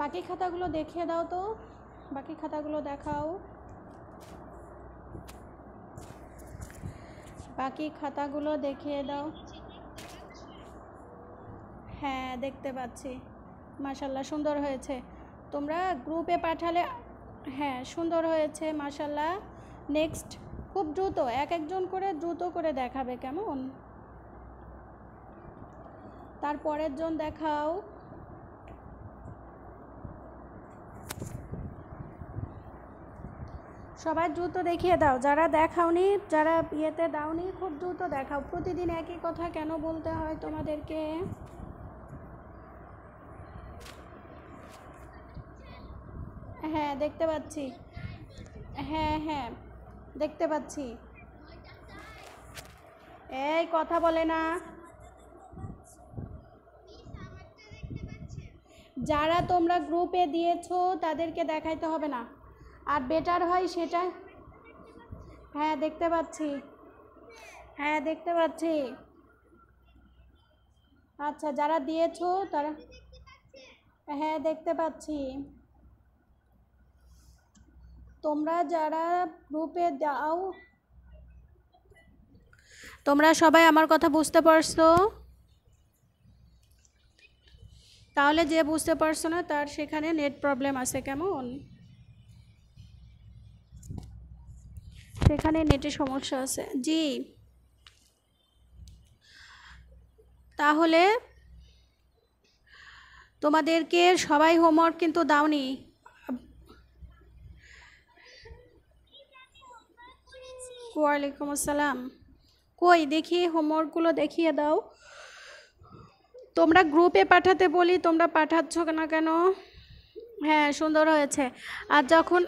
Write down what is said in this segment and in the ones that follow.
বাকি খাতাগুলো দেখিয়ে দাও তো বাকি খাতাগুলো দেখাও বাকি খাতাগুলো দেখিয়ে দাও হ্যাঁ দেখতে পাচ্ছি মাশাল্লাহ সুন্দর হয়েছে তোমরা গ্রুপে পাঠালে হ্যাঁ সুন্দর হয়েছে মাশাল্লাহ নেক্সট খুব দ্রুত এক একজন করে দ্রুত করে দেখাবে কেমন তারপরের জন দেখাও সবার দ্রুত দেখিয়ে দাও যারা দেখাওনি যারা ইয়েতে দাওনি খুব দ্রুত দেখাও প্রতিদিন একই কথা কেন বলতে হয় তোমাদেরকে হ্যাঁ দেখতে পাচ্ছি হ্যাঁ হ্যাঁ দেখতে পাচ্ছি এই কথা বলে না যারা তোমরা গ্রুপে দিয়েছো তাদেরকে দেখাইতে হবে না আর বেটার হয় সেটা হ্যাঁ দেখতে পাচ্ছি হ্যাঁ দেখতে পাচ্ছি আচ্ছা যারা দিয়েছো তারা হ্যাঁ দেখতে পাচ্ছি তোমরা যারা গ্রুপে দাও তোমরা সবাই আমার কথা বুঝতে পারছো তাহলে যে বুঝতে পারছো না তার সেখানে নেট প্রবলেম আছে কেমন সেখানে নেটের সমস্যা আছে জি তাহলে তোমাদেরকে সবাই হোমওয়ার্ক কিন্তু দাওনি ওয়ালাইকুম আসসালাম কই দেখি হোমওয়ার্কগুলো দেখিয়ে দাও তোমরা গ্রুপে পাঠাতে বলি তোমরা পাঠাচ্ছ না কেন হ্যাঁ সুন্দর হয়েছে আর যখন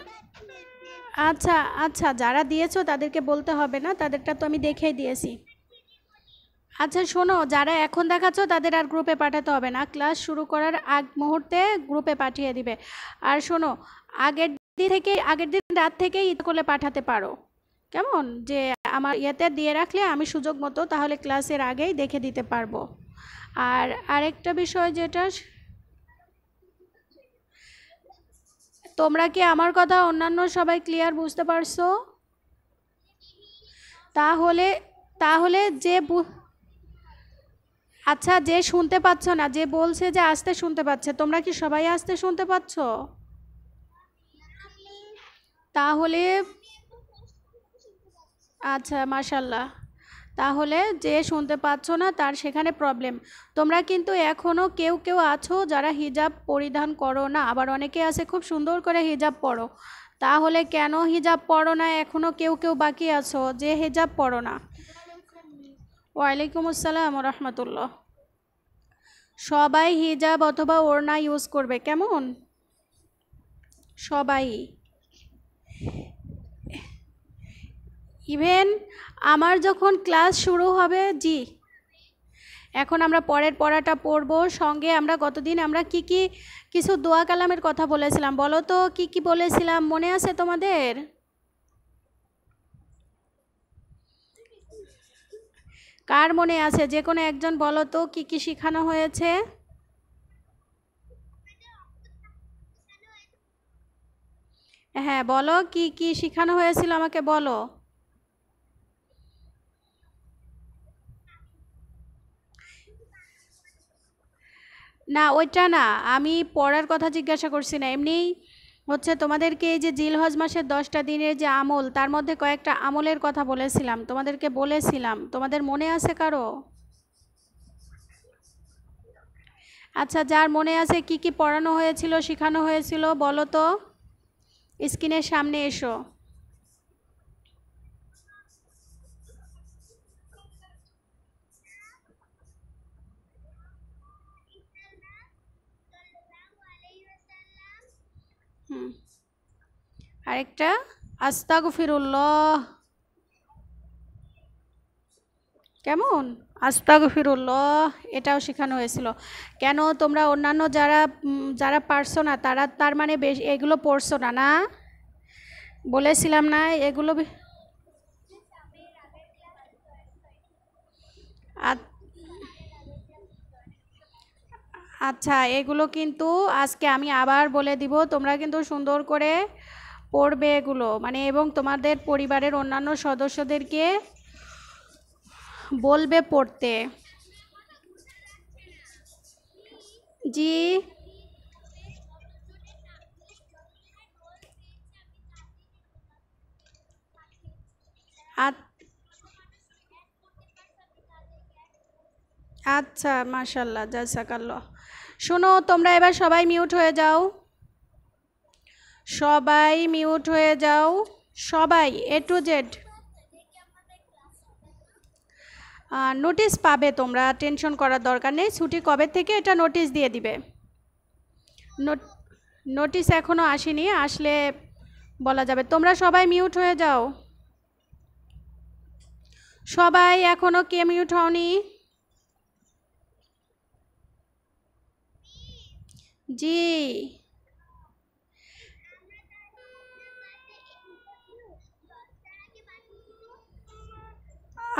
আচ্ছা আচ্ছা যারা দিয়েছো তাদেরকে বলতে হবে না তাদেরটা তো আমি দেখেই দিয়েছি আচ্ছা শোনো যারা এখন দেখাচ্ছ তাদের আর গ্রুপে পাঠাতে হবে না ক্লাস শুরু করার আগ মুহূর্তে গ্রুপে পাঠিয়ে দিবে আর শোনো আগের দিন থেকে আগের দিন রাত থেকেই ইচ্ছা করলে পাঠাতে পারো কেমন যে আমার ইয়েতে দিয়ে রাখলে আমি সুযোগ মতো তাহলে ক্লাসের আগেই দেখে দিতে পারবো আর আরেকটা বিষয় যেটা তোমরা কি আমার কথা অন্যান্য সবাই ক্লিয়ার বুঝতে পারছো তাহলে তাহলে যে আচ্ছা যে শুনতে পাচ্ছ না যে বলছে যে আসতে শুনতে পাচ্ছে তোমরা কি সবাই আসতে শুনতে পাচ্ছ তাহলে আচ্ছা মাশাল্লাহ তাহলে যে শুনতে পাচ্ছ না তার সেখানে প্রবলেম তোমরা কিন্তু এখনও কেউ কেউ আছো যারা হিজাব পরিধান করো না আবার অনেকে আছে খুব সুন্দর করে হিজাব পরো তাহলে কেন হিজাব পরো না এখনও কেউ কেউ বাকি আছো যে হিজাব পরো না ওয়ালাইকুম আসসালাম রহমতুল্লাহ সবাই হিজাব অথবা ওড়না ইউজ করবে কেমন সবাই ইভেন আমার যখন ক্লাস শুরু হবে জি এখন আমরা পরের পড়াটা পড়ব সঙ্গে আমরা গতদিন আমরা কি কি কিছু দোয়া কালামের কথা বলেছিলাম বলো তো কি কি বলেছিলাম মনে আছে তোমাদের কার মনে আছে যে কোনো একজন বলো তো কি কি শেখানো হয়েছে হ্যাঁ বলো কি কি শেখানো হয়েছিল আমাকে বলো না ওইটা না আমি পড়ার কথা জিজ্ঞাসা করছি না এমনি হচ্ছে তোমাদেরকে এই যে জিলহজ মাসের দশটা দিনের যে আমল তার মধ্যে কয়েকটা আমলের কথা বলেছিলাম তোমাদেরকে বলেছিলাম তোমাদের মনে আছে কারো আচ্ছা যার মনে আছে কি কি পড়ানো হয়েছিল শেখানো হয়েছিল বলো তো স্ক্রিনের সামনে এসো আরেকটা আস্তাগ ফিরুল্লাহ কেমন আস্তাগ ফিরুল্লাহ এটাও শেখানো হয়েছিল কেন তোমরা অন্যান্য যারা যারা পারছো না তারা তার মানে বেশ এগুলো পড়ছো না না বলেছিলাম না এগুলো আচ্ছা এগুলো কিন্তু আজকে আমি আবার বলে দিব তোমরা কিন্তু সুন্দর করে পড়বে এগুলো মানে এবং তোমাদের পরিবারের অন্যান্য সদস্যদেরকে বলবে পড়তে জি আচ্ছা মাশাল্লাহ জাসাকাল্লাহ শোনো তোমরা এবার সবাই মিউট হয়ে যাও সবাই মিউট হয়ে যাও সবাই এ টু জেড নোটিশ পাবে তোমরা টেনশন করার দরকার নেই ছুটি কবে থেকে এটা নোটিশ দিয়ে দিবে নোটিশ এখনও আসেনি আসলে বলা যাবে তোমরা সবাই মিউট হয়ে যাও সবাই এখনও কে মিউট হওনি জি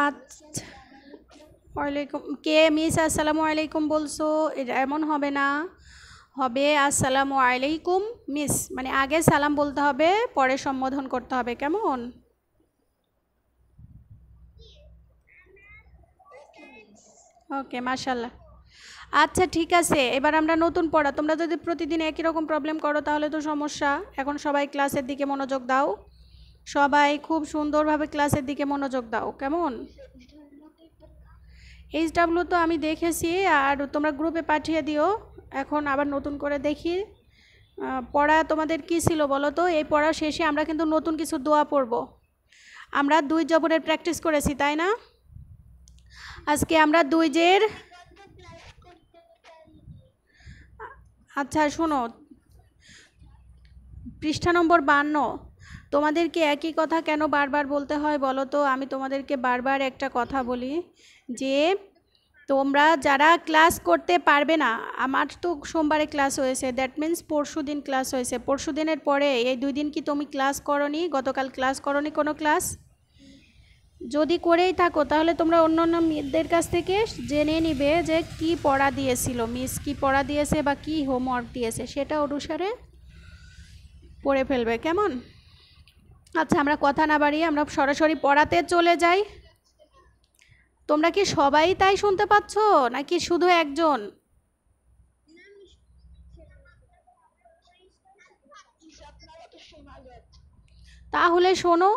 আচ্ছা। ওয়ালাইকুম কে মিস আসসালামু আলাইকুম বলছো এটা এমন হবে না হবে আসসালামু আলাইকুম মিস মানে আগে সালাম বলতে হবে পরে সম্বোধন করতে হবে কেমন ওকে মাশাল্লাহ আচ্ছা ঠিক আছে এবার আমরা নতুন পড়া তোমরা যদি প্রতিদিন একই রকম প্রবলেম করো তাহলে তো সমস্যা এখন সবাই ক্লাসের দিকে মনোযোগ দাও সবাই খুব সুন্দরভাবে ক্লাসের দিকে মনোযোগ দাও কেমন এইচ ডাব্লু তো আমি দেখেছি আর তোমরা গ্রুপে পাঠিয়ে দিও এখন আবার নতুন করে দেখি পড়া তোমাদের কি ছিল বলো তো এই পড়া শেষে আমরা কিন্তু নতুন কিছু দোয়া পড়ব আমরা দুই জবরের প্র্যাকটিস করেছি তাই না আজকে আমরা দুই জের আচ্ছা শোনো পৃষ্ঠা নম্বর বান্ন তোমাদেরকে একই কথা কেন বারবার বলতে হয় বলো তো আমি তোমাদেরকে বারবার একটা কথা বলি যে তোমরা যারা ক্লাস করতে পারবে না আমার তো সোমবারে ক্লাস হয়েছে দ্যাট মিন্স পরশু দিন ক্লাস হয়েছে পরশু দিনের পরে এই দুই দিন কি তুমি ক্লাস করনি গতকাল ক্লাস করনি কোনো ক্লাস যদি করেই থাকো তাহলে তোমরা অন্য অন্য মেয়েদের কাছ থেকে জেনে নিবে যে কি পড়া দিয়েছিল মিস কি পড়া দিয়েছে বা কি হোমওয়ার্ক দিয়েছে সেটা অনুসারে পড়ে ফেলবে কেমন আচ্ছা আমরা কথা না বাড়িয়ে আমরা সরাসরি পড়াতে চলে যাই তোমরা কি সবাই তাই শুনতে পাচ্ছ নাকি শুধু একজন তাহলে শোনো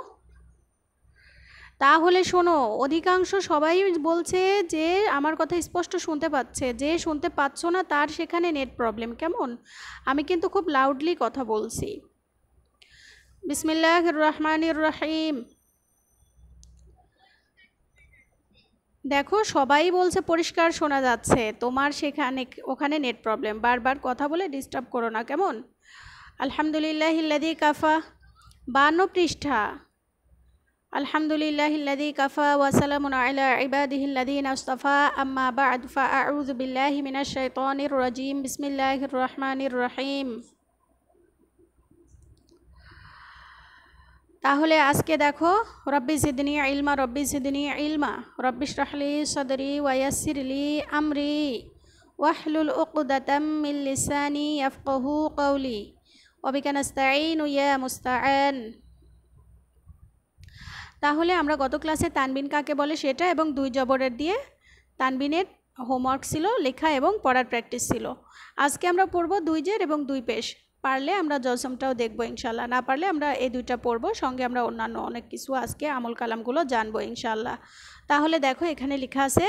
তাহলে শোনো অধিকাংশ সবাই বলছে যে আমার কথা স্পষ্ট শুনতে পাচ্ছে যে শুনতে পাচ্ছ না তার সেখানে নেট প্রবলেম কেমন আমি কিন্তু খুব লাউডলি কথা বলছি বিসমিল্লাহ রহমানির রহিম দেখো সবাই বলছে পরিষ্কার শোনা যাচ্ছে তোমার সেখানে ওখানে নেট প্রবলেম বারবার কথা বলে ডিস্টার্ব করো না কেমন আলহামদুলিল্লাহ হিল্লাদি কাফা বান্ন পৃষ্ঠা আলহামদুলিল্লাহ হিল্লাদি কাফা ওয়াসালাম আলা ইবাদিহিল্লাদিন আস্তফা আম্মা বা আদফা আউজ বিল্লাহ মিনা শৈতনির রাজিম বিসমিল্লাহ রহমানির রহিম তাহলে আজকে দেখো রব্বি সিদিনী ইলমা রব্বি সিদিনী ইলমা রব্বিশ রাহলি সদরি ওয়াসিরলি আমরি ওয়াহলুল উকদাতাম মিল লিসানি ইয়াফকাহু কওলি ওবিকা নাস্তাঈন ইয়া মুস্তাআন তাহলে আমরা গত ক্লাসে তানবিন কাকে বলে সেটা এবং দুই জবরের দিয়ে তানবিনের হোমওয়ার্ক ছিল লেখা এবং পড়ার প্র্যাকটিস ছিল আজকে আমরা পড়ব দুই জের এবং দুই পেশ পারলে আমরা জলসমটাও দেখবো ইনশাল্লাহ না পারলে আমরা এই দুইটা পড়বো সঙ্গে আমরা অন্যান্য অনেক কিছু আজকে আমল কালামগুলো জানবো ইনশাল্লাহ তাহলে দেখো এখানে লেখা আছে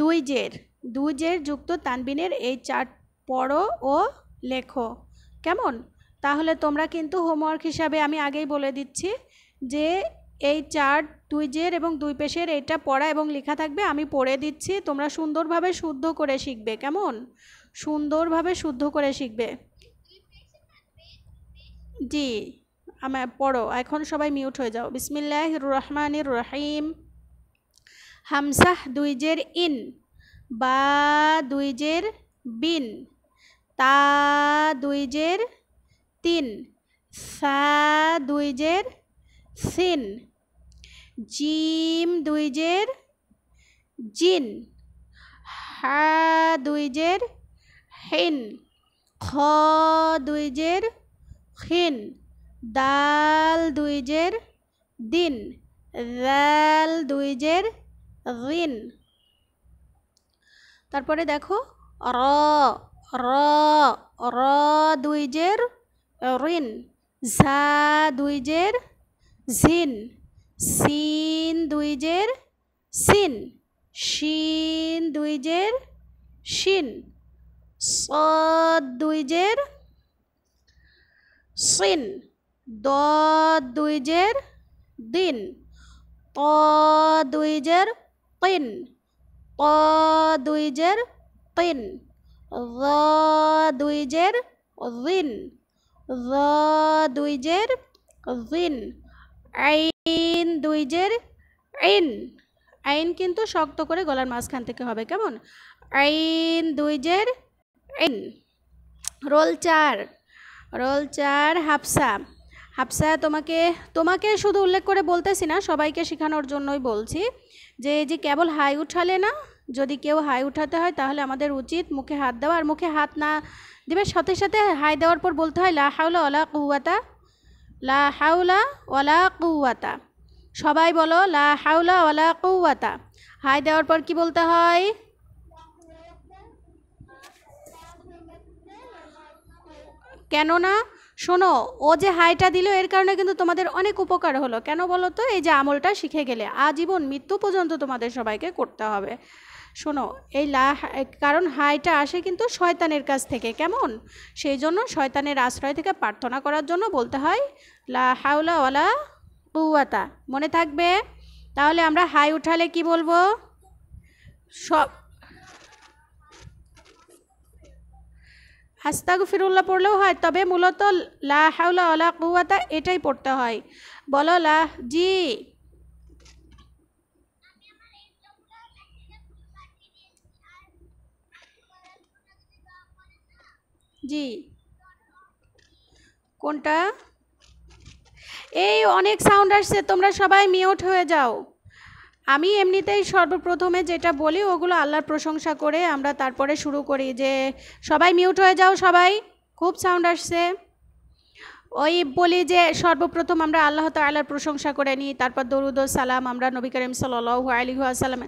দুই জের দুই জের যুক্ত তানবিনের এই চার্ট পড়ো ও লেখো কেমন তাহলে তোমরা কিন্তু হোমওয়ার্ক হিসাবে আমি আগেই বলে দিচ্ছি যে এই চার্ট দুই জের এবং দুই পেশের এটা পড়া এবং লেখা থাকবে আমি পড়ে দিচ্ছি তোমরা সুন্দরভাবে শুদ্ধ করে শিখবে কেমন সুন্দরভাবে শুদ্ধ করে শিখবে জি আমার পড়ো এখন সবাই মিউট হয়ে যাও বিসমিল্লাহ রহমান রহিম হামসাহ দুইজের ইন বা দুইজের বিন তা দুইজের তিন সা দুইজের সিন জিম দুইজের জিন হা দুইজের হিন খ দুইজের খিন দাল দুইজের দিন রাল দুইজের ঋণ তারপরে দেখো র র র দুইজের ঋণ ঝা দুইজের ঝিন সিন দুইজের সিন শিন দুইজের শিন সদ দুইজের সিন দ দুই জের দিন ত দুই জের তিন দুইজের দুই জের তিন র দুই জের রিন র দুই জের রিন আইন দুই জের আইন আইন কিন্তু শক্ত করে গলার মাঝখান থেকে হবে কেমন আইন দুই জের আইন রোল চার রোল চার হাফসা হাফসা তোমাকে তোমাকে শুধু উল্লেখ করে বলতেছি না সবাইকে শেখানোর জন্যই বলছি যে এই যে কেবল হাই উঠালে না যদি কেউ হাই উঠাতে হয় তাহলে আমাদের উচিত মুখে হাত দেওয়া আর মুখে হাত না দেবে সাথে সাথে হাই দেওয়ার পর বলতে হয় লা হাউলা ওলা কুয়াতা লা হাউলা ওলা কুয়াতা সবাই বলো লা হাউলা ওলা কুয়াতা হাই দেওয়ার পর কি বলতে হয় কেননা শোনো ও যে হাইটা দিল এর কারণে কিন্তু তোমাদের অনেক উপকার হলো কেন বলো তো এই যে আমলটা শিখে গেলে আজীবন মৃত্যু পর্যন্ত তোমাদের সবাইকে করতে হবে শোনো এই লা কারণ হাইটা আসে কিন্তু শয়তানের কাছ থেকে কেমন সেই জন্য শয়তানের আশ্রয় থেকে প্রার্থনা করার জন্য বলতে হয় লা হাউলা ওয়ালা কুয়াতা মনে থাকবে তাহলে আমরা হাই উঠালে কি বলবো সব হাস্তাগ ফিরুল্লাহ পড়লেও হয় তবে মূলত লা হাউলা অলা কুয়াতা এটাই পড়তে হয় বলো লা জি জি কোনটা এই অনেক সাউন্ড আসছে তোমরা সবাই মিউট হয়ে যাও আমি এমনিতেই সর্বপ্রথমে যেটা বলি ওগুলো আল্লাহর প্রশংসা করে আমরা তারপরে শুরু করি যে সবাই মিউট হয়ে যাও সবাই খুব সাউন্ড আসছে ওই বলি যে সর্বপ্রথম আমরা আল্লাহ তাল্লাহর প্রশংসা করে নিই তারপর দরুদ সালাম আমরা নবী করিম সাল্লু আলী আসালাম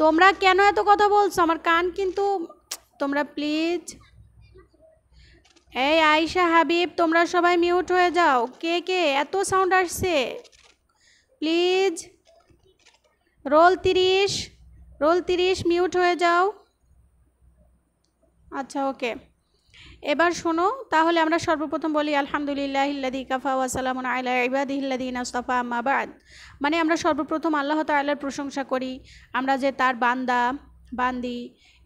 তোমরা কেন এত কথা বলছো আমার কান কিন্তু তোমরা প্লিজ এই আয়শা হাবিব তোমরা সবাই মিউট হয়ে যাও কে কে এত সাউন্ড আসছে প্লিজ রোল তিরিশ রোল তিরিশ মিউট হয়ে যাও আচ্ছা ওকে এবার শোনো তাহলে আমরা সর্বপ্রথম বলি আলহামদুলিল্লাহ ইল্লাদি কাফা ওয়াসালাম আল্লাহ ইবাদিহিল্লাদিন আস্তফা মাবাদ মানে আমরা সর্বপ্রথম আল্লাহ তাল্লাহর প্রশংসা করি আমরা যে তার বান্দা বান্দি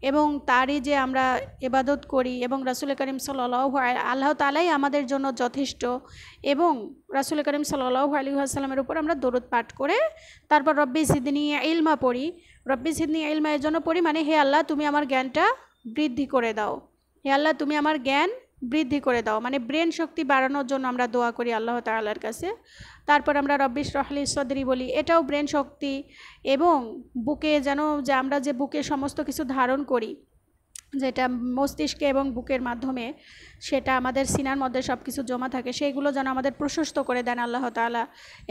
এবং তারই যে আমরা এবাদত করি এবং রাসুল করিম সাল্লাহ আল্লাহ তালাই আমাদের জন্য যথেষ্ট এবং রাসুল করিম সাল্লাহ আলী আসসালামের উপর আমরা দরদ পাঠ করে তারপর রব্বি সিদ্দিনী ইলমা পড়ি রব্বি সিদ্দিনী ইলমা এর জন্য পড়ি মানে হে আল্লাহ তুমি আমার জ্ঞানটা বৃদ্ধি করে দাও হে আল্লাহ তুমি আমার জ্ঞান বৃদ্ধি করে দাও মানে ব্রেন শক্তি বাড়ানোর জন্য আমরা দোয়া করি আল্লাহ তাল্লার কাছে তারপর আমরা রব্বিশ রহলি সদরি বলি এটাও ব্রেন শক্তি এবং বুকে যেন যে আমরা যে বুকে সমস্ত কিছু ধারণ করি যেটা মস্তিষ্কে এবং বুকের মাধ্যমে সেটা আমাদের সিনার মধ্যে সব কিছু জমা থাকে সেইগুলো যেন আমাদের প্রশস্ত করে দেন আল্লাহ তালা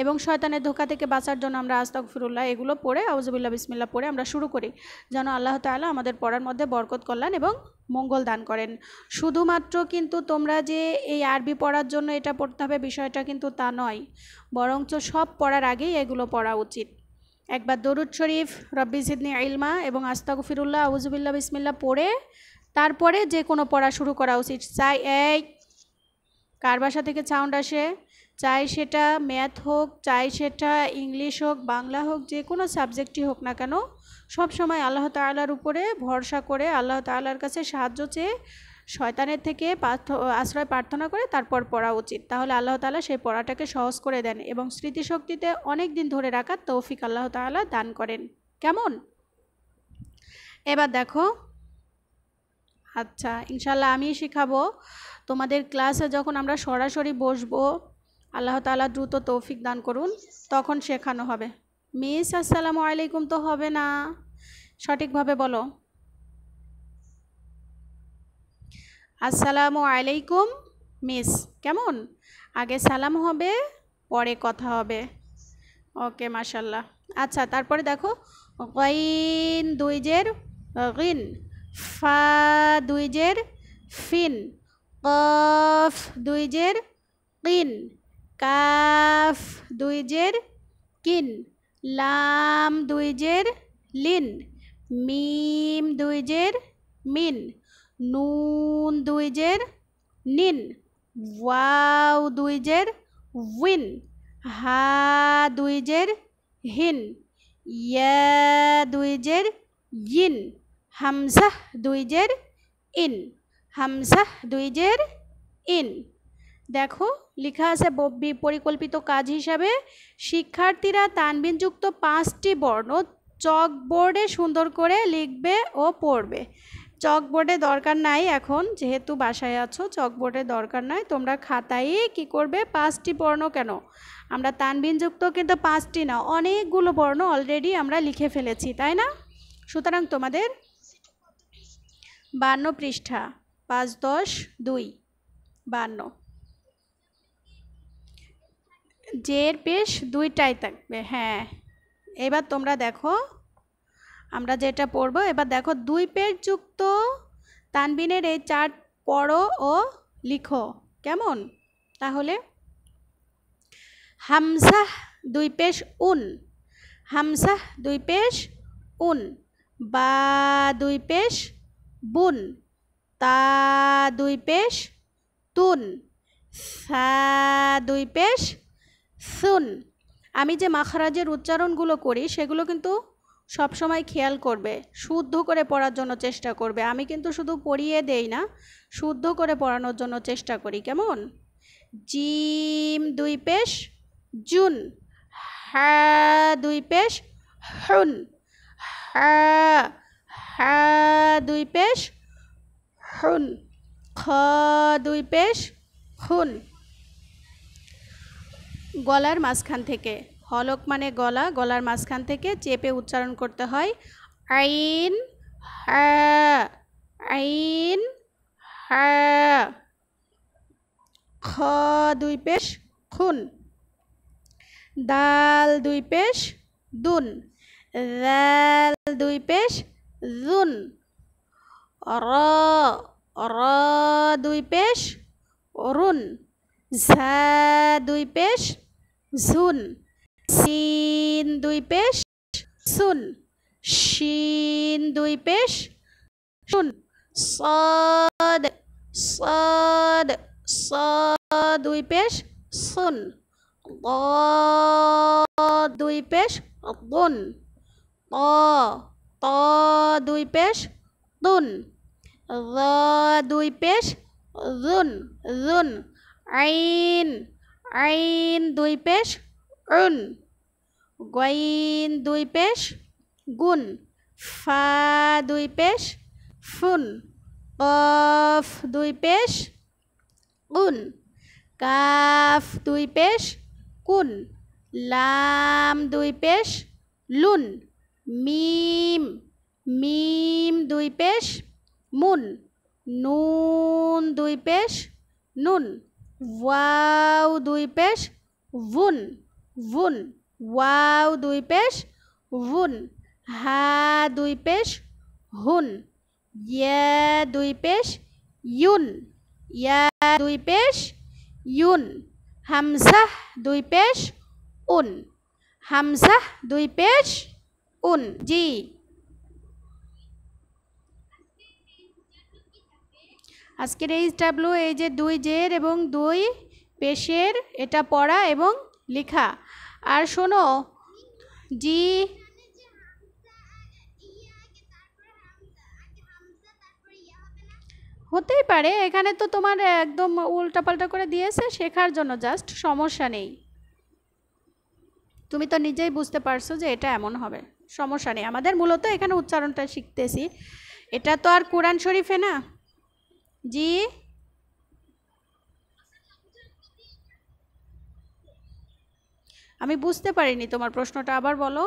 এবং শয়তানের ধোকা থেকে বাঁচার জন্য আমরা আস্তক ফিরুল্লাহ এগুলো পড়ে আউজবুল্লাহ বিসমিল্লা পড়ে আমরা শুরু করি যেন আল্লাহ তালা আমাদের পড়ার মধ্যে বরকত কল্যাণ এবং মঙ্গল দান করেন শুধুমাত্র কিন্তু তোমরা যে এই আরবি পড়ার জন্য এটা পড়তে হবে বিষয়টা কিন্তু তা নয় বরঞ্চ সব পড়ার আগেই এগুলো পড়া উচিত একবার দরুদ শরীফ রব্বিজিদনি ইলমা এবং আস্তাগফিরুল্লাহ আবুজুবিল্লা বিসমিল্লা পড়ে তারপরে যে কোনো পড়া শুরু করা উচিত চাই এই কার বাসা থেকে সাউন্ড আসে চাই সেটা ম্যাথ হোক চাই সেটা ইংলিশ হোক বাংলা হোক যে কোনো সাবজেক্টই হোক না কেন সব সময় আল্লাহ তালার উপরে ভরসা করে আল্লাহ তালার কাছে সাহায্য চেয়ে শয়তানের থেকে আশ্রয় প্রার্থনা করে তারপর পড়া উচিত তাহলে আল্লাহ তালা সেই পড়াটাকে সহজ করে দেন এবং স্মৃতিশক্তিতে অনেক দিন ধরে রাখার তৌফিক আল্লাহ তালা দান করেন কেমন এবার দেখো আচ্ছা ইনশাল্লাহ আমি শেখাবো তোমাদের ক্লাসে যখন আমরা সরাসরি বসবো আল্লাহ তালা দ্রুত তৌফিক দান করুন তখন শেখানো হবে মিস আসসালামু আলাইকুম তো হবে না সঠিকভাবে বলো আসসালামু আলাইকুম মিস কেমন আগে সালাম হবে পরে কথা হবে ওকে মাশাল্লাহ আচ্ছা তারপরে দেখো কইন দুই জের গিন ফা দুই জের ফিন কফ দুই জের কিন কাফ দুই জের কিন লাম দুই জের লিন মিম দুই জের মিন নুন দুই জের নিন ওয়াও দুই জের উইন হা দুই জের হিন ইয়া দুই জের ইন হামসাহ দুই জের ইন হামসাহ দুই জের ইন দেখো লেখা আছে পরিকল্পিত কাজ হিসাবে শিক্ষার্থীরা তানবিনযুক্ত পাঁচটি বর্ণ চকবোর্ডে সুন্দর করে লিখবে ও পড়বে চকবোর্ডে দরকার নাই এখন যেহেতু বাসায় আছো চকবোর্ডে দরকার নাই তোমরা খাতায় কি করবে পাঁচটি বর্ণ কেন আমরা তানবিনযুক্ত কিন্তু পাঁচটি না অনেকগুলো বর্ণ অলরেডি আমরা লিখে ফেলেছি তাই না সুতরাং তোমাদের বান্ন পৃষ্ঠা পাঁচ দশ দুই বান্ন জের পেশ দুইটাই থাকবে হ্যাঁ এবার তোমরা দেখো আমরা যেটা পড়ব এবার দেখো দুই পেজ যুক্ত তানবিনের এই চার্ট পড়ো ও লিখো কেমন তাহলে হামসাহ দুই পেশ উন হামসাহ দুই পেশ উন বা দুই পেশ বুন তা দুই পেশ তুন সা দুই পেশ সুন আমি যে মাখরাজের উচ্চারণগুলো করি সেগুলো কিন্তু সবসময় খেয়াল করবে শুদ্ধ করে পড়ার জন্য চেষ্টা করবে আমি কিন্তু শুধু পড়িয়ে দেই না শুদ্ধ করে পড়ানোর জন্য চেষ্টা করি কেমন জিম দুই পেশ জুন হ্যাঁ দুই পেশ হুন হ্যাঁ হ্যাঁ দুই পেশ হুন খ দুই পেশ হুন গলার মাঝখান থেকে হলক মানে গলা গলার মাঝখান থেকে চেপে উচ্চারণ করতে হয় আইন আইন খ দুই পেশ খুন দাল দুই পেশ দুন দাল দুই পেশ জুন র র দুই পেশ অরুণ ঝা দুই পেশ ঝুন সিন দুই পেশ সুন সিন দুই পেশ সুন সদ সদ স দুই পেশ সুন গ দুই পেশ গুন ক ত দুই পেশ দুন র দুই পেশ রুন রুন আইন আইন দুই পেশ উন গইন দুই পেশ গুন ফা দুই পেশ ফুন অফ দুই পেশ উন কাফ দুই পেশ কুন লাম দুই পেশ লুন মিম মিম দুই পেশ মুন নুন দুই পেশ নুন ওয়াও দুই পেশ ভুন ভুন ওয়াও দুই পেশ হুন হা দুই পেশ হুন ইয়া দুই পেশ ইউন ইয়া দুই পেশ ইউন হামসাহ দুই পেশ উন হামসাহ দুই পেশ উন জি আজকের এই ডাব্লু এই যে দুই জের এবং দুই পেশের এটা পড়া এবং লেখা আর শোনো জি হতেই পারে এখানে তো তোমার একদম উল্টাপাল্টা করে দিয়েছে শেখার জন্য জাস্ট সমস্যা নেই তুমি তো নিজেই বুঝতে পারছো যে এটা এমন হবে সমস্যা নেই আমাদের মূলত এখানে উচ্চারণটা শিখতেছি এটা তো আর কোরআন শরীফে না জি আমি বুঝতে পারিনি তোমার প্রশ্নটা আবার বলো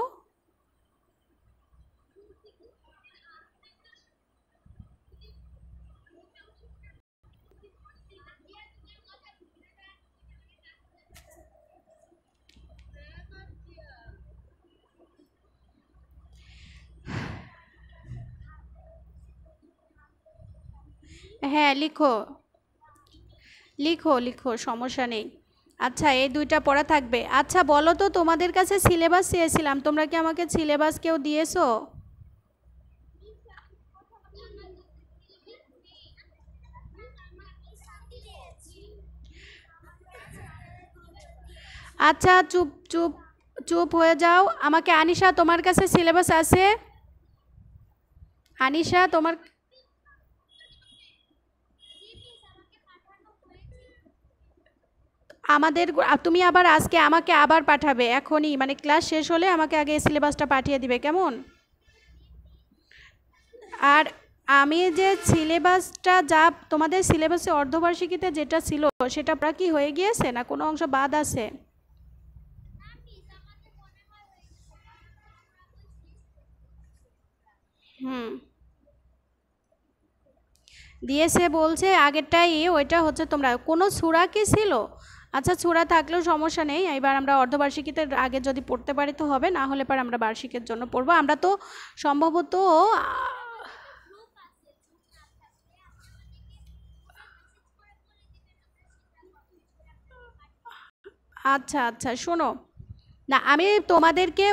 হ্যাঁ লিখো লিখো লিখো সমস্যা নেই আচ্ছা এই দুইটা পড়া থাকবে আচ্ছা বলো তো তোমাদের কাছে সিলেবাস চেয়েছিলাম তোমরা কি আমাকে সিলেবাস কেউ দিয়েছো আচ্ছা চুপ চুপ চুপ হয়ে যাও আমাকে আনিশা তোমার কাছে সিলেবাস আছে আনিশা তোমার আমাদের তুমি আবার আজকে আমাকে আবার পাঠাবে এখনই মানে ক্লাস শেষ হলে আমাকে আগে সিলেবাসটা পাঠিয়ে দিবে কেমন আর আমি যে সিলেবাসটা যা তোমাদের সিলেবাসে অর্ধবার্ষিকীতে যেটা ছিল সেটা আপনার কি হয়ে গিয়েছে না কোনো অংশ বাদ আছে হুম দিয়েছে বলছে আগেরটাই ওইটা হচ্ছে তোমরা কোনো সুরা কি ছিল আচ্ছা ছোড়া থাকলেও সমস্যা নেই এবার আমরা অর্ধবার্ষিকীতে আগে যদি পড়তে পারি তো হবে না হলে পর আমরা বার্ষিকের জন্য পড়বো আমরা তো সম্ভবত আচ্ছা আচ্ছা শোনো না আমি তোমাদেরকে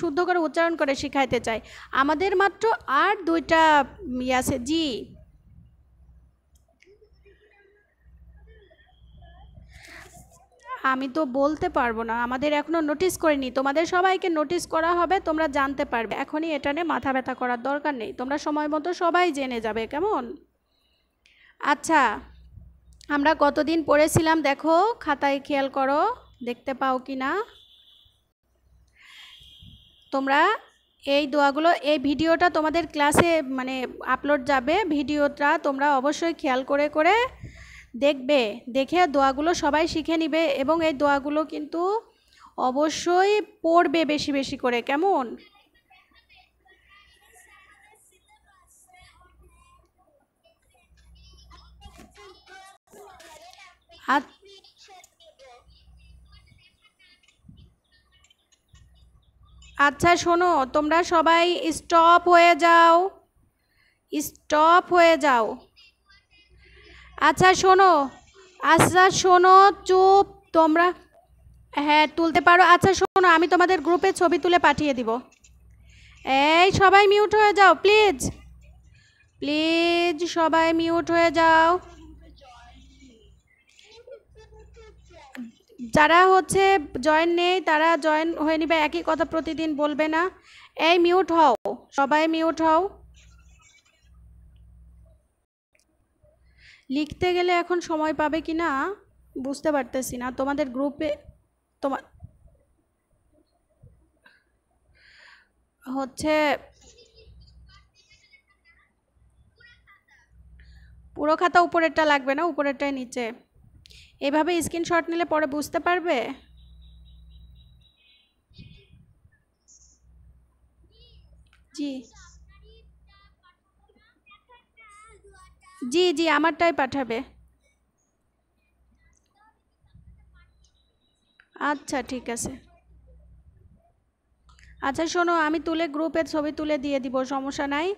শুদ্ধ করে উচ্চারণ করে শেখাইতে চাই আমাদের মাত্র আর দুইটা ইয়ে আছে জি আমি তো বলতে পারবো না আমাদের এখনও নোটিস করিনি তোমাদের সবাইকে নোটিস করা হবে তোমরা জানতে পারবে এখনই এটা নিয়ে মাথা ব্যথা করার দরকার নেই তোমরা সময় মতো সবাই জেনে যাবে কেমন আচ্ছা আমরা কতদিন পড়েছিলাম দেখো খাতায় খেয়াল করো দেখতে পাও কি না তোমরা এই দোয়াগুলো এই ভিডিওটা তোমাদের ক্লাসে মানে আপলোড যাবে ভিডিওটা তোমরা অবশ্যই খেয়াল করে করে দেখবে দেখে দোয়াগুলো সবাই শিখে নিবে এবং এই দোয়াগুলো কিন্তু অবশ্যই পড়বে বেশি বেশি করে কেমন আচ্ছা শোনো তোমরা সবাই স্টপ হয়ে যাও স্টপ হয়ে যাও আচ্ছা শোনো আচ্ছা শোনো চুপ তোমরা হ্যাঁ তুলতে পারো আচ্ছা শোনো আমি তোমাদের গ্রুপে ছবি তুলে পাঠিয়ে দিব এই সবাই মিউট হয়ে যাও প্লিজ প্লিজ সবাই মিউট হয়ে যাও যারা হচ্ছে জয়েন নেই তারা জয়েন হয়ে নিবে একই কথা প্রতিদিন বলবে না এই মিউট হও সবাই মিউট হও লিখতে গেলে এখন সময় পাবে কি না বুঝতে পারতেছি না তোমাদের গ্রুপে তোমার হচ্ছে পুরো খাতা উপরেরটা লাগবে না উপরেরটাই নিচে এভাবে স্ক্রিনশট নিলে পরে বুঝতে পারবে জি জি জি আমারটাই পাঠাবে আচ্ছা ঠিক আছে আচ্ছা শোনো আমি তুলে গ্রুপের ছবি তুলে দিয়ে দিব সমস্যা নাই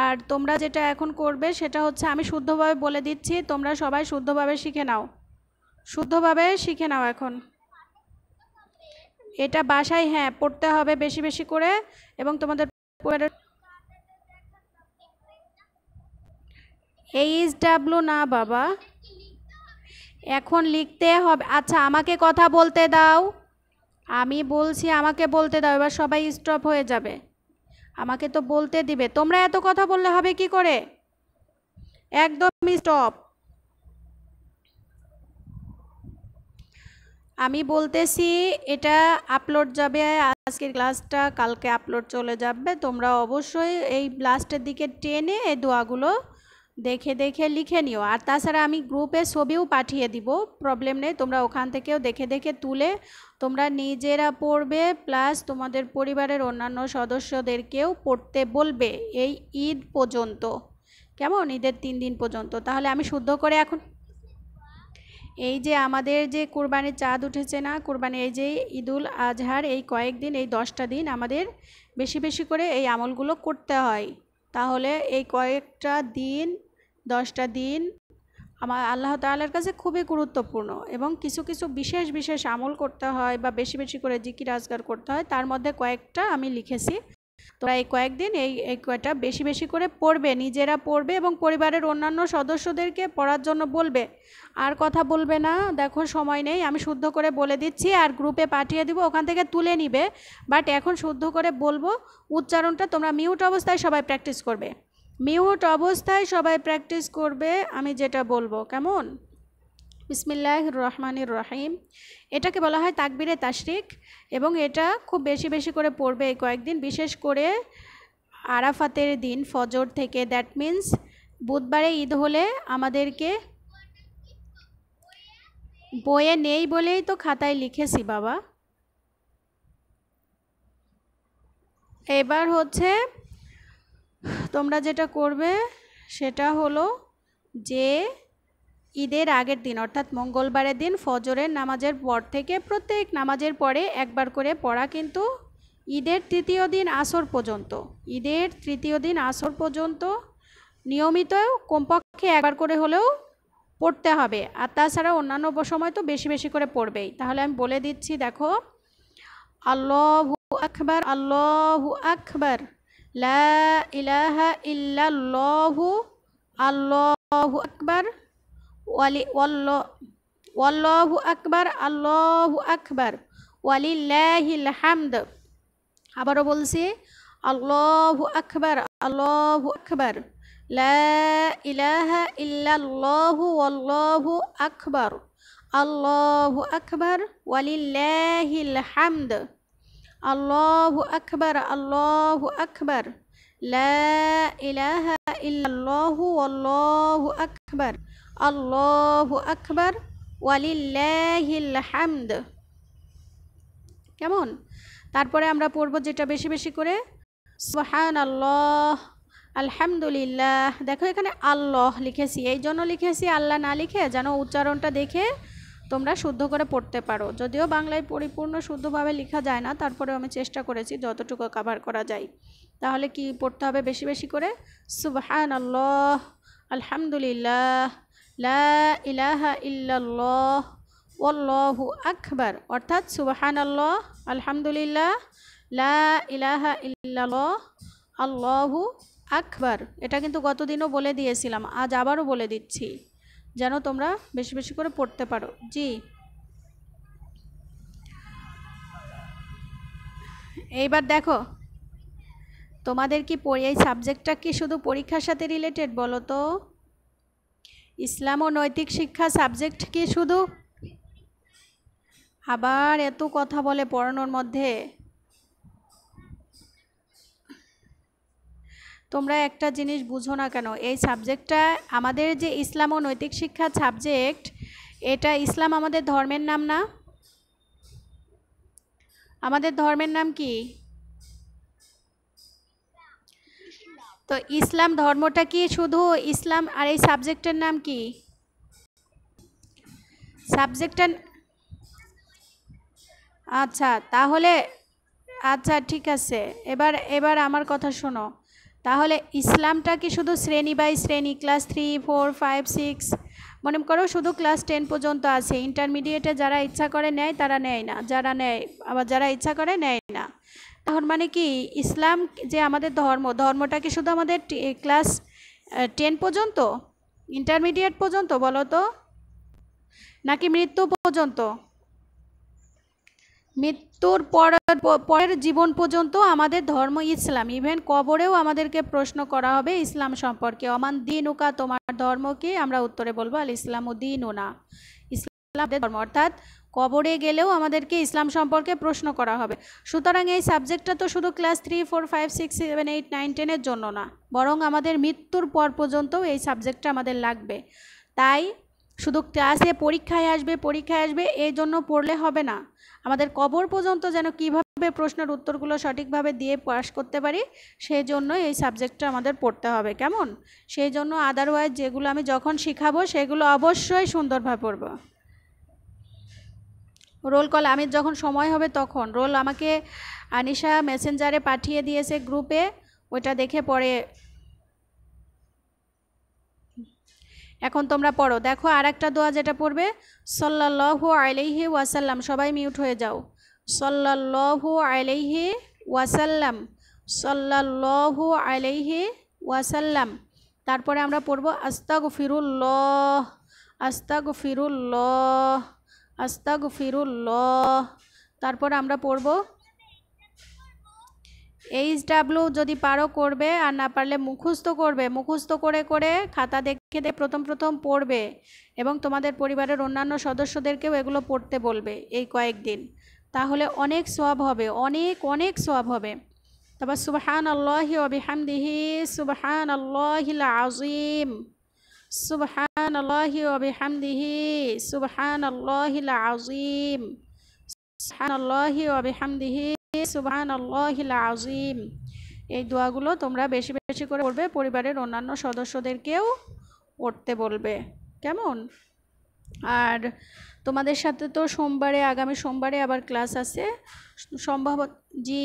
আর তোমরা যেটা এখন করবে সেটা হচ্ছে আমি শুদ্ধভাবে বলে দিচ্ছি তোমরা সবাই শুদ্ধভাবে শিখে নাও শুদ্ধভাবে শিখে নাও এখন এটা বাসায় হ্যাঁ পড়তে হবে বেশি বেশি করে এবং তোমাদের এইচ ডাব্লু না বাবা এখন লিখতে হবে আচ্ছা আমাকে কথা বলতে দাও আমি বলছি আমাকে বলতে দাও এবার সবাই স্টপ হয়ে যাবে আমাকে তো বলতে দিবে তোমরা এত কথা বললে হবে কি করে একদমই স্টপ আমি বলতেছি এটা আপলোড যাবে আজকের ক্লাসটা কালকে আপলোড চলে যাবে তোমরা অবশ্যই এই লাস্টের দিকে টেনে এই দোয়াগুলো দেখে দেখে লিখে নিও আর তাছাড়া আমি গ্রুপে ছবিও পাঠিয়ে দিব প্রবলেম নেই তোমরা ওখান থেকেও দেখে দেখে তুলে তোমরা নিজেরা পড়বে প্লাস তোমাদের পরিবারের অন্যান্য সদস্যদেরকেও পড়তে বলবে এই ঈদ পর্যন্ত কেমন ঈদের তিন দিন পর্যন্ত তাহলে আমি শুদ্ধ করে এখন এই যে আমাদের যে কুরবানির চাঁদ উঠেছে না কোরবানি এই যে ঈদুল আজহার এই কয়েকদিন এই দশটা দিন আমাদের বেশি বেশি করে এই আমলগুলো করতে হয় তাহলে এই কয়েকটা দিন দশটা দিন আমার আল্লাহ তাল্লার কাছে খুবই গুরুত্বপূর্ণ এবং কিছু কিছু বিশেষ বিশেষ আমল করতে হয় বা বেশি বেশি করে জিকির আজগার করতে হয় তার মধ্যে কয়েকটা আমি লিখেছি তোমরা এই কয়েকদিন এই এই কয়টা বেশি বেশি করে পড়বে নিজেরা পড়বে এবং পরিবারের অন্যান্য সদস্যদেরকে পড়ার জন্য বলবে আর কথা বলবে না দেখো সময় নেই আমি শুদ্ধ করে বলে দিচ্ছি আর গ্রুপে পাঠিয়ে দিব ওখান থেকে তুলে নিবে বাট এখন শুদ্ধ করে বলবো উচ্চারণটা তোমরা মিউট অবস্থায় সবাই প্র্যাকটিস করবে মিউট অবস্থায় সবাই প্র্যাকটিস করবে আমি যেটা বলবো কেমন বিসমিল্লাহ রহমানির রহিম এটাকে বলা হয় তাকবিরে তাশরিক এবং এটা খুব বেশি বেশি করে পড়বে কয়েকদিন বিশেষ করে আরাফাতের দিন ফজর থেকে দ্যাট মিন্স বুধবারে ঈদ হলে আমাদেরকে বইয়ে নেই বলেই তো খাতায় লিখেছি বাবা এবার হচ্ছে তোমরা যেটা করবে সেটা হলো যে ঈদের আগের দিন অর্থাৎ মঙ্গলবারের দিন ফজরের নামাজের পর থেকে প্রত্যেক নামাজের পরে একবার করে পড়া কিন্তু ঈদের তৃতীয় দিন আসর পর্যন্ত ঈদের তৃতীয় দিন আসর পর্যন্ত নিয়মিত কমপক্ষে একবার করে হলেও পড়তে হবে আর তাছাড়া অন্যান্য সময় তো বেশি বেশি করে পড়বেই তাহলে আমি বলে দিচ্ছি দেখো আল্লাহু আকবার আল্লাহু আকবার লা ইলাহা ইল্লাল্লাহু আল্লাহু আকবার والله والله أكبر الله أكبر ولله الحمد আবারও বলছি আল্লাহু আকবার আল্লাহু আকবার লা ইলাহা ইল্লাল্লাহু ওয়াল্লাহু আকবার আল্লাহু আকবার ওয়ালিল্লাহিল হামদ আল্লাহু আকবার আল্লাহু আকবার লা ইলাহা ইল্লাল্লাহু ওয়াল্লাহু আকবার আল্লাহু আকবর ওয়ালিল্লাহিলহামদ কেমন তারপরে আমরা পড়ব যেটা বেশি বেশি করে সোহান আল্লাহ আলহামদুলিল্লাহ দেখো এখানে আল্লাহ লিখেছি এই জন্য লিখেছি আল্লাহ না লিখে যেন উচ্চারণটা দেখে তোমরা শুদ্ধ করে পড়তে পারো যদিও বাংলায় পরিপূর্ণ শুদ্ধভাবে লেখা যায় না তারপরেও আমি চেষ্টা করেছি যতটুকু কাভার করা যায় তাহলে কি পড়তে হবে বেশি বেশি করে সুবহান আল্লাহ আলহামদুলিল্লাহ লা ইলাহা ইল্লাল্লাহ ওয়াল্লাহু আকবার অর্থাৎ সুবাহান আল্লাহ আলহামদুলিল্লাহ লা ইলাহা ইল্লাল্লাহ আল্লাহু আকবার এটা কিন্তু গতদিনও বলে দিয়েছিলাম আজ আবারও বলে দিচ্ছি যেন তোমরা বেশি বেশি করে পড়তে পারো জি এইবার দেখো তোমাদের কি এই সাবজেক্টটা কি শুধু পরীক্ষার সাথে রিলেটেড বলো তো ইসলাম ও নৈতিক শিক্ষা সাবজেক্ট কি শুধু আবার এত কথা বলে পড়ানোর মধ্যে তোমরা একটা জিনিস বুঝো না কেন এই সাবজেক্টটা আমাদের যে ইসলাম ও নৈতিক শিক্ষা সাবজেক্ট এটা ইসলাম আমাদের ধর্মের নাম না আমাদের ধর্মের নাম কি তো ইসলাম ধর্মটা কি শুধু ইসলাম আর এই সাবজেক্টের নাম কি সাবজেক্টটা আচ্ছা তাহলে আচ্ছা ঠিক আছে এবার এবার আমার কথা শোনো তাহলে ইসলামটা কি শুধু শ্রেণী বাই শ্রেণী class three four five six মনে করো শুধু ক্লাস টেন পর্যন্ত আছে ইন্টারমিডিয়েটে যারা ইচ্ছা করে নেয় তারা নেয় না যারা নেয় আবার যারা ইচ্ছা করে নেয় না তখন মানে কি ইসলাম যে আমাদের ধর্ম ধর্মটা কি শুধু আমাদের ক্লাস টেন পর্যন্ত ইন্টারমিডিয়েট পর্যন্ত বলো তো নাকি মৃত্যু পর্যন্ত মৃত্যুর পরের জীবন পর্যন্ত আমাদের ধর্ম ইসলাম ইভেন কবরেও আমাদেরকে প্রশ্ন করা হবে ইসলাম সম্পর্কে অমান দিন উকা তোমার ধর্ম কি আমরা উত্তরে বলবো আল ইসলাম উদ্দিন না ইসলাম ধর্ম অর্থাৎ কবরে গেলেও আমাদেরকে ইসলাম সম্পর্কে প্রশ্ন করা হবে সুতরাং এই সাবজেক্টটা তো শুধু class three four five six seven eight nine টেনের জন্য না বরং আমাদের মৃত্যুর পর পর্যন্তও এই সাবজেক্টটা আমাদের লাগবে তাই শুধু ক্লাসে পরীক্ষায় আসবে পরীক্ষায় আসবে এই জন্য পড়লে হবে না আমাদের কবর পর্যন্ত যেন কীভাবে প্রশ্নের উত্তরগুলো সঠিকভাবে দিয়ে পাশ করতে পারি সেই জন্য এই সাবজেক্টটা আমাদের পড়তে হবে কেমন সেই জন্য আদারওয়াইজ যেগুলো আমি যখন শিখাবো সেগুলো অবশ্যই সুন্দরভাবে পড়বো রোল কল আমি যখন সময় হবে তখন রোল আমাকে আনিশা মেসেঞ্জারে পাঠিয়ে দিয়েছে গ্রুপে ওইটা দেখে পরে এখন তোমরা পড়ো দেখো আর একটা দোয়া যেটা পড়বে সল্লাল্লাহু আলাইহি ওয়াসাল্লাম সবাই মিউট হয়ে যাও সল্লাল্লাহু আলাইহি ওয়াসাল্লাম সল্লাল্লাহু আলাইহি ওয়াসাল্লাম তারপরে আমরা পড়বো আস্তাগ ফিরুল্লহ আস্তাগ ফিরুল্লহ আস্তা ফিরুল্লহ তারপর আমরা পড়ব এইচ ডাব্লু যদি পারো করবে আর না পারলে মুখস্থ করবে মুখস্থ করে করে খাতা দেখে দে প্রথম প্রথম পড়বে এবং তোমাদের পরিবারের অন্যান্য সদস্যদেরকেও এগুলো পড়তে বলবে এই কয়েকদিন তাহলে অনেক সব হবে অনেক অনেক সব হবে তারপর সুবহান আল্লাহ অবিহামদিহি সুবাহান আল্লাহিল আজিম سبحان الله وبحمده سبحان الله العظيم سبحان الله وبحمده سبحان الله العظيم এই দোয়াগুলো তোমরা বেশি বেশি করে পড়বে পরিবারের অন্যান্য সদস্যদেরকেও পড়তে বলবে কেমন আর তোমাদের সাথে তো সোমবারে আগামী সোমবারে আবার ক্লাস আছে সম্ভবত জি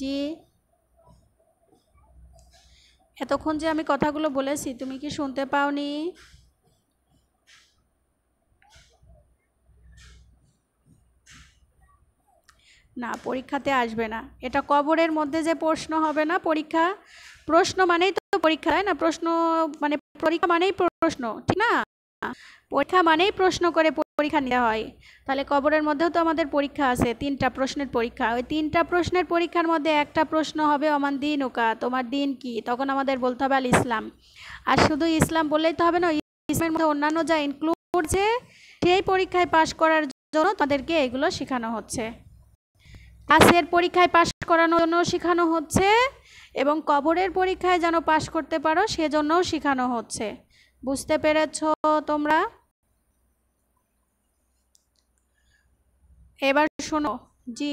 জি এতক্ষণ যে আমি কথাগুলো বলেছি তুমি কি শুনতে পাওনি না পরীক্ষাতে আসবে না এটা কবরের মধ্যে যে প্রশ্ন হবে না পরীক্ষা প্রশ্ন মানেই তো পরীক্ষা তাই না প্রশ্ন মানে পরীক্ষা মানেই প্রশ্ন ঠিক না পরীক্ষা মানেই প্রশ্ন করে পরীক্ষা নেওয়া হয় তাহলে কবরের মধ্যেও তো আমাদের পরীক্ষা আছে তিনটা প্রশ্নের পরীক্ষা ওই তিনটা প্রশ্নের পরীক্ষার মধ্যে একটা প্রশ্ন হবে আমার দিন ওকা তোমার দিন কি তখন আমাদের বলতে হবে আল ইসলাম আর শুধু ইসলাম বললেই তো হবে না ইসলামের মধ্যে অন্যান্য যা ইনক্লুড করছে সেই পরীক্ষায় পাশ করার জন্য তাদেরকে এগুলো শেখানো হচ্ছে ক্লাসের পরীক্ষায় পাশ করানোর জন্য শেখানো হচ্ছে এবং কবরের পরীক্ষায় যেন পাশ করতে পারো সেজন্যও শেখানো হচ্ছে বুঝতে পেরেছ তোমরা এবার শোনো জি